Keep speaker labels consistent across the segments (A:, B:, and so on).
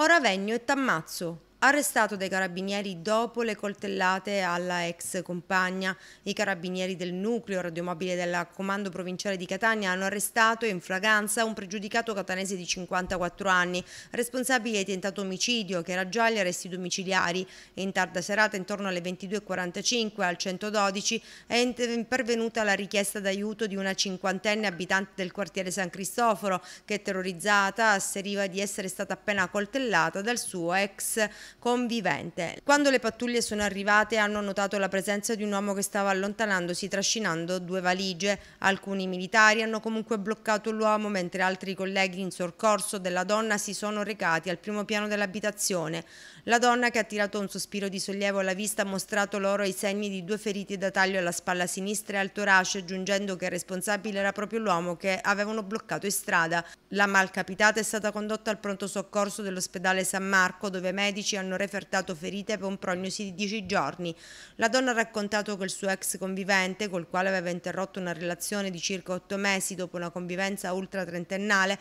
A: Ora vegno e t'ammazzo. Arrestato dai carabinieri dopo le coltellate alla ex compagna, i carabinieri del nucleo radiomobile del comando provinciale di Catania hanno arrestato in flagranza un pregiudicato catanese di 54 anni, responsabile di tentato omicidio che era già agli arresti domiciliari. In tarda serata, intorno alle 22.45 al 112, è pervenuta la richiesta d'aiuto di una cinquantenne abitante del quartiere San Cristoforo che, terrorizzata, asseriva di essere stata appena coltellata dal suo ex convivente. Quando le pattuglie sono arrivate hanno notato la presenza di un uomo che stava allontanandosi trascinando due valigie. Alcuni militari hanno comunque bloccato l'uomo mentre altri colleghi in soccorso della donna si sono recati al primo piano dell'abitazione. La donna che ha tirato un sospiro di sollievo alla vista ha mostrato loro i segni di due feriti da taglio alla spalla sinistra e al torace, aggiungendo che il responsabile era proprio l'uomo che avevano bloccato in strada. La malcapitata è stata condotta al pronto soccorso dell'ospedale San Marco dove medici hanno refertato ferite per un prognosi di 10 giorni. La donna ha raccontato che il suo ex convivente, col quale aveva interrotto una relazione di circa 8 mesi dopo una convivenza ultra trentennale,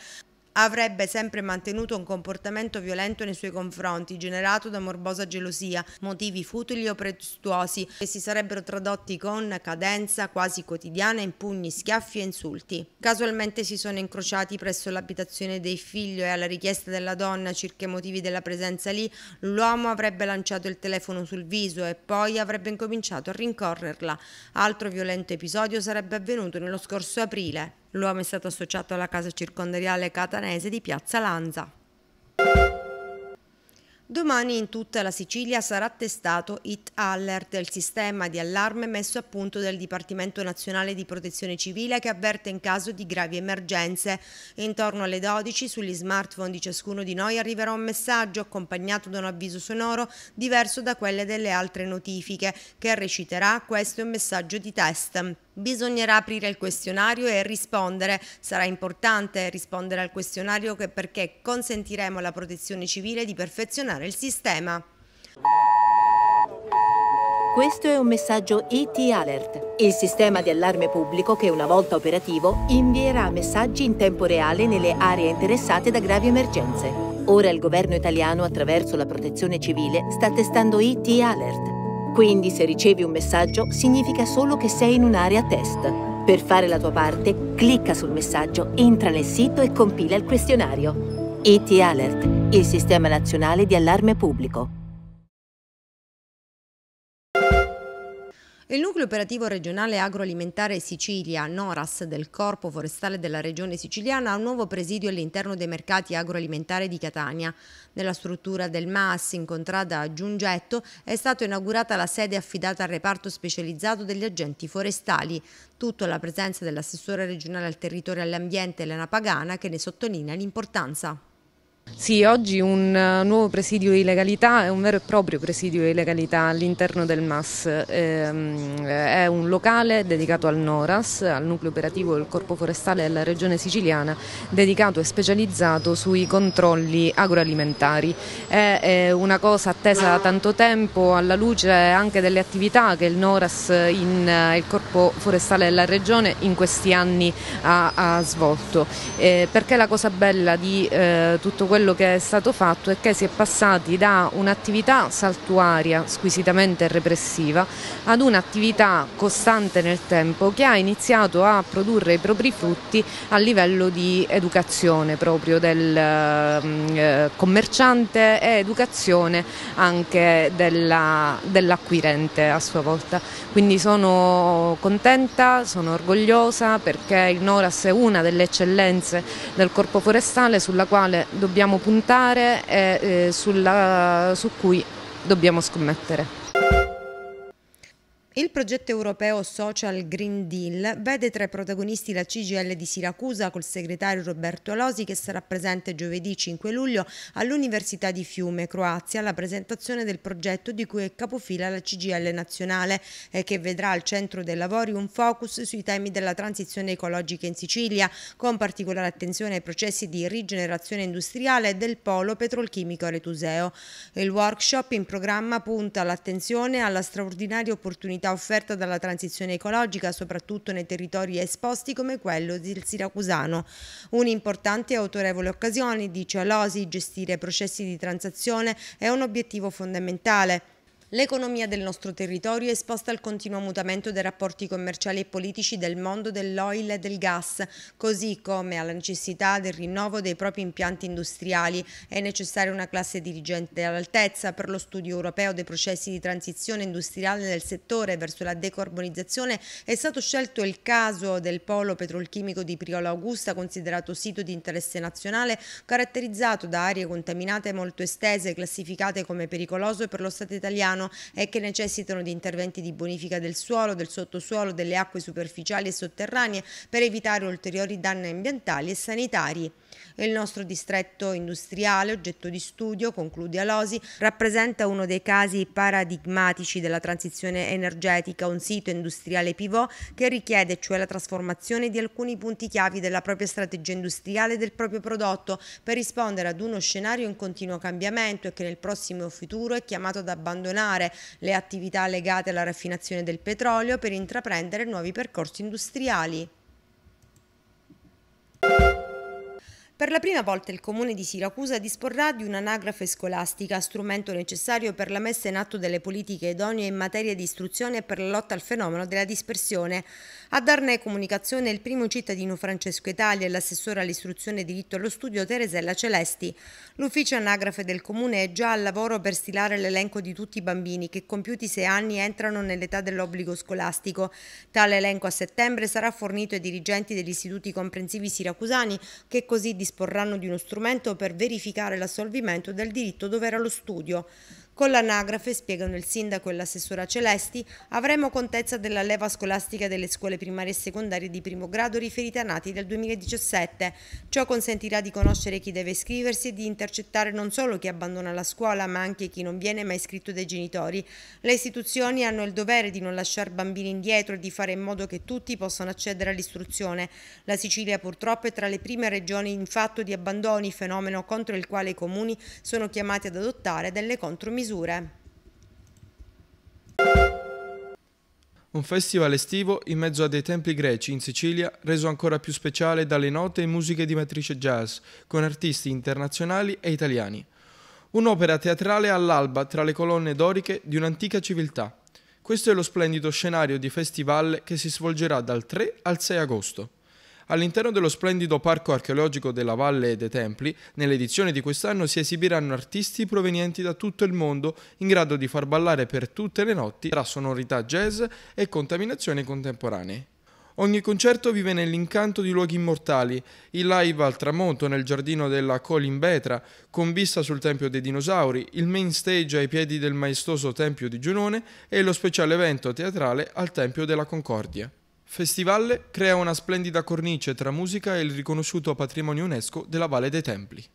A: avrebbe sempre mantenuto un comportamento violento nei suoi confronti, generato da morbosa gelosia, motivi futili o pretestuosi, che si sarebbero tradotti con cadenza quasi quotidiana in pugni, schiaffi e insulti. Casualmente si sono incrociati presso l'abitazione dei figli e alla richiesta della donna circa i motivi della presenza lì, l'uomo avrebbe lanciato il telefono sul viso e poi avrebbe incominciato a rincorrerla. Altro violento episodio sarebbe avvenuto nello scorso aprile. L'uomo è stato associato alla casa circondariale catanese di Piazza Lanza. Domani in tutta la Sicilia sarà testato IT Alert, il sistema di allarme messo a punto dal Dipartimento Nazionale di Protezione Civile che avverte in caso di gravi emergenze. Intorno alle 12 sugli smartphone di ciascuno di noi arriverà un messaggio accompagnato da un avviso sonoro diverso da quelle delle altre notifiche che reciterà questo è un messaggio di test. Bisognerà aprire il questionario e rispondere. Sarà importante rispondere al questionario perché consentiremo alla protezione civile di perfezionare il sistema. Questo è un messaggio ET Alert, il sistema di allarme pubblico che una volta operativo invierà messaggi in tempo reale nelle aree interessate da gravi emergenze. Ora il governo italiano attraverso la protezione civile sta testando ET Alert quindi se ricevi un messaggio significa solo che sei in un'area test. Per fare la tua parte, clicca sul messaggio, entra nel sito e compila il questionario. IT Alert, il sistema nazionale di allarme pubblico. Il nucleo operativo regionale agroalimentare Sicilia, NORAS, del Corpo Forestale della Regione Siciliana ha un nuovo presidio all'interno dei mercati agroalimentari di Catania. Nella struttura del MAS, in contrada a Giungetto, è stata inaugurata la sede affidata al reparto specializzato degli agenti forestali. Tutto alla presenza dell'assessore regionale al territorio e all'ambiente Elena Pagana che ne sottolinea l'importanza.
B: Sì, oggi un eh, nuovo presidio di legalità è un vero e proprio presidio di legalità all'interno del MAS. Ehm, è un locale dedicato al NORAS, al nucleo operativo del Corpo Forestale della Regione Siciliana, dedicato e specializzato sui controlli agroalimentari. È una cosa attesa da tanto tempo alla luce anche delle attività che il NORAS, in, eh, il Corpo Forestale della Regione, in questi anni ha, ha svolto. Eh, perché la cosa bella di tutto questo quello che è stato fatto è che si è passati da un'attività saltuaria, squisitamente repressiva, ad un'attività costante nel tempo che ha iniziato a produrre i propri frutti a livello di educazione proprio del eh, commerciante e educazione anche della, dell'acquirente a sua volta. Quindi sono contenta, sono orgogliosa perché il Noras è una delle eccellenze del corpo forestale sulla quale dobbiamo dobbiamo puntare e eh, sulla, su cui dobbiamo scommettere.
A: Il progetto europeo Social Green Deal vede tra i protagonisti la CGL di Siracusa col segretario Roberto Alosi che sarà presente giovedì 5 luglio all'Università di Fiume, Croazia, alla presentazione del progetto di cui è capofila la CGL nazionale e eh, che vedrà al centro dei lavori un focus sui temi della transizione ecologica in Sicilia, con particolare attenzione ai processi di rigenerazione industriale del polo petrolchimico Retuseo. Il workshop in programma punta l'attenzione alla straordinaria opportunità opportunità offerta dalla transizione ecologica, soprattutto nei territori esposti come quello del Siracusano. Un'importante e autorevole occasione, dice Alosi, gestire processi di transazione è un obiettivo fondamentale. L'economia del nostro territorio è esposta al continuo mutamento dei rapporti commerciali e politici del mondo dell'oil e del gas, così come alla necessità del rinnovo dei propri impianti industriali. È necessaria una classe dirigente all'altezza per lo studio europeo dei processi di transizione industriale nel settore verso la decarbonizzazione. È stato scelto il caso del polo petrolchimico di Priola Augusta, considerato sito di interesse nazionale, caratterizzato da aree contaminate molto estese, classificate come pericoloso per lo Stato italiano urbano e che necessitano di interventi di bonifica del suolo, del sottosuolo, delle acque superficiali e sotterranee per evitare ulteriori danni ambientali e sanitari. Il nostro distretto industriale, oggetto di studio, conclude Alosi, rappresenta uno dei casi paradigmatici della transizione energetica, un sito industriale pivot che richiede cioè la trasformazione di alcuni punti chiavi della propria strategia industriale e del proprio prodotto per rispondere ad uno scenario in continuo cambiamento e che nel prossimo futuro è chiamato ad abbandonare abbandonare le attività legate alla raffinazione del petrolio per intraprendere nuovi percorsi industriali. Per la prima volta il Comune di Siracusa disporrà di un'anagrafe scolastica, strumento necessario per la messa in atto delle politiche idonee in materia di istruzione e per la lotta al fenomeno della dispersione. A darne comunicazione il primo cittadino Francesco Italia e l'assessore all'istruzione e diritto allo studio Teresella Celesti. L'ufficio anagrafe del Comune è già al lavoro per stilare l'elenco di tutti i bambini che compiuti sei anni entrano nell'età dell'obbligo scolastico. Tale elenco a settembre sarà fornito ai dirigenti degli istituti comprensivi siracusani che così disporranno disporranno di uno strumento per verificare l'assolvimento del diritto dovere allo studio, con l'anagrafe, spiegano il sindaco e l'assessora Celesti, avremo contezza della leva scolastica delle scuole primarie e secondarie di primo grado riferite a nati del 2017. Ciò consentirà di conoscere chi deve iscriversi e di intercettare non solo chi abbandona la scuola, ma anche chi non viene mai iscritto dai genitori. Le istituzioni hanno il dovere di non lasciare bambini indietro e di fare in modo che tutti possano accedere all'istruzione. La Sicilia purtroppo è tra le prime regioni in fatto di abbandoni, fenomeno contro il quale i comuni sono chiamati ad adottare delle contromisure misure.
C: Un festival estivo in mezzo a dei templi greci in Sicilia, reso ancora più speciale dalle note e musiche di matrice jazz, con artisti internazionali e italiani. Un'opera teatrale all'alba tra le colonne doriche di un'antica civiltà. Questo è lo splendido scenario di festival che si svolgerà dal 3 al 6 agosto. All'interno dello splendido parco archeologico della Valle dei Templi, nell'edizione di quest'anno si esibiranno artisti provenienti da tutto il mondo in grado di far ballare per tutte le notti tra sonorità jazz e contaminazioni contemporanee. Ogni concerto vive nell'incanto di luoghi immortali, il live al tramonto nel giardino della Colimbetra, con vista sul Tempio dei Dinosauri, il main stage ai piedi del maestoso Tempio di Giunone e lo speciale evento teatrale al Tempio della Concordia. Festival crea una splendida cornice tra musica e il riconosciuto patrimonio UNESCO della Valle dei Templi.